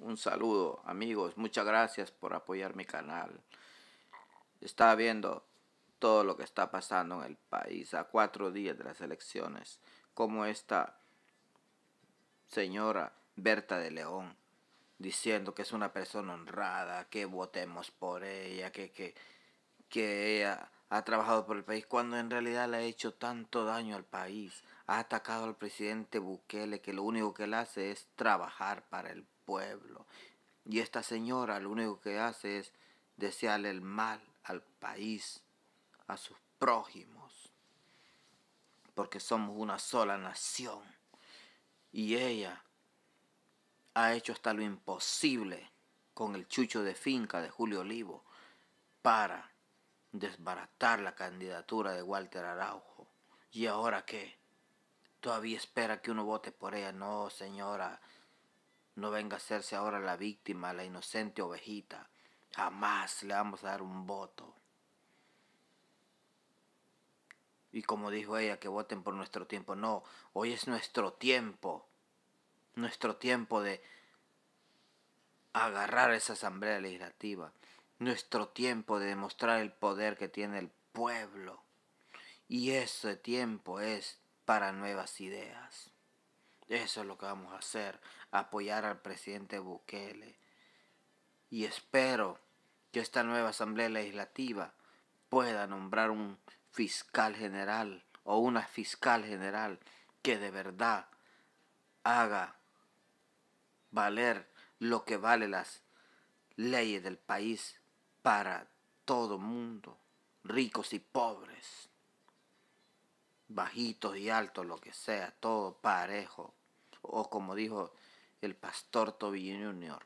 Un saludo, amigos. Muchas gracias por apoyar mi canal. Estaba viendo todo lo que está pasando en el país a cuatro días de las elecciones. Como esta señora Berta de León diciendo que es una persona honrada, que votemos por ella, que, que, que ella ha trabajado por el país, cuando en realidad le ha hecho tanto daño al país. Ha atacado al presidente Bukele, que lo único que él hace es trabajar para el pueblo. Y esta señora lo único que hace es desearle el mal al país, a sus prójimos, porque somos una sola nación. Y ella ha hecho hasta lo imposible con el chucho de finca de Julio Olivo para desbaratar la candidatura de Walter Araujo. ¿Y ahora qué? ¿Todavía espera que uno vote por ella? No, señora. No venga a hacerse ahora la víctima, la inocente ovejita. Jamás le vamos a dar un voto. Y como dijo ella, que voten por nuestro tiempo. No, hoy es nuestro tiempo. Nuestro tiempo de agarrar esa asamblea legislativa. Nuestro tiempo de demostrar el poder que tiene el pueblo. Y ese tiempo es para nuevas ideas. Eso es lo que vamos a hacer, apoyar al presidente Bukele. Y espero que esta nueva Asamblea Legislativa pueda nombrar un fiscal general o una fiscal general que de verdad haga valer lo que valen las leyes del país para todo mundo, ricos y pobres, bajitos y altos, lo que sea, todo parejo o como dijo el pastor Toby Jr.,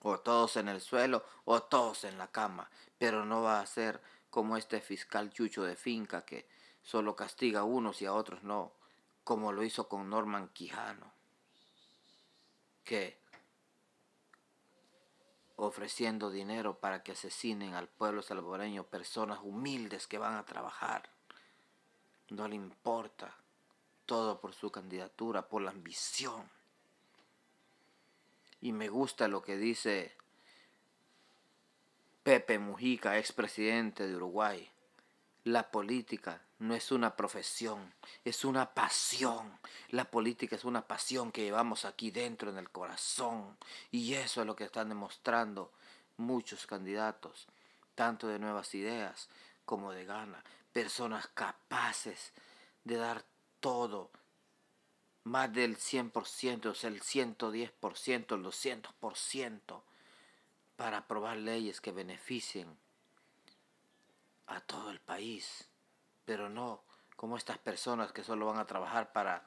o todos en el suelo o todos en la cama, pero no va a ser como este fiscal chucho de finca que solo castiga a unos y a otros no, como lo hizo con Norman Quijano, que ofreciendo dinero para que asesinen al pueblo salvadoreño personas humildes que van a trabajar, no le importa todo por su candidatura, por la ambición. Y me gusta lo que dice Pepe Mujica, expresidente de Uruguay. La política no es una profesión, es una pasión. La política es una pasión que llevamos aquí dentro en el corazón. Y eso es lo que están demostrando muchos candidatos, tanto de nuevas ideas como de gana. Personas capaces de dar todo, más del 100%, o sea, el 110%, el 200%, para aprobar leyes que beneficien a todo el país, pero no como estas personas que solo van a trabajar para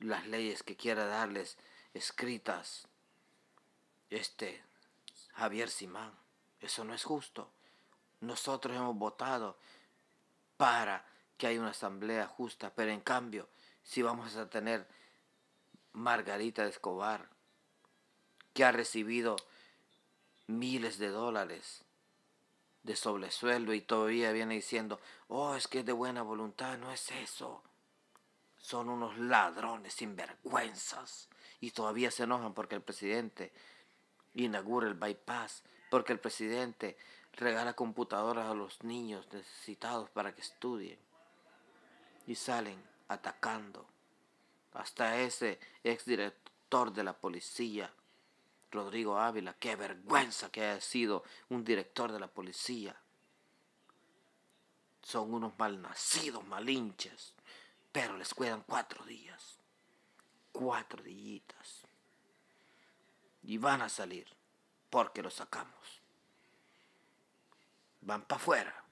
las leyes que quiera darles escritas este Javier Simán. Eso no es justo. Nosotros hemos votado para que hay una asamblea justa, pero en cambio, si vamos a tener Margarita Escobar, que ha recibido miles de dólares de sobresueldo y todavía viene diciendo, oh, es que es de buena voluntad, no es eso. Son unos ladrones sinvergüenzas. Y todavía se enojan porque el presidente inaugura el bypass, porque el presidente regala computadoras a los niños necesitados para que estudien y salen atacando. Hasta ese exdirector de la policía, Rodrigo Ávila, qué vergüenza que haya sido un director de la policía. Son unos malnacidos, malinches, pero les quedan cuatro días. Cuatro dillitas. Y van a salir porque los sacamos. Van para afuera.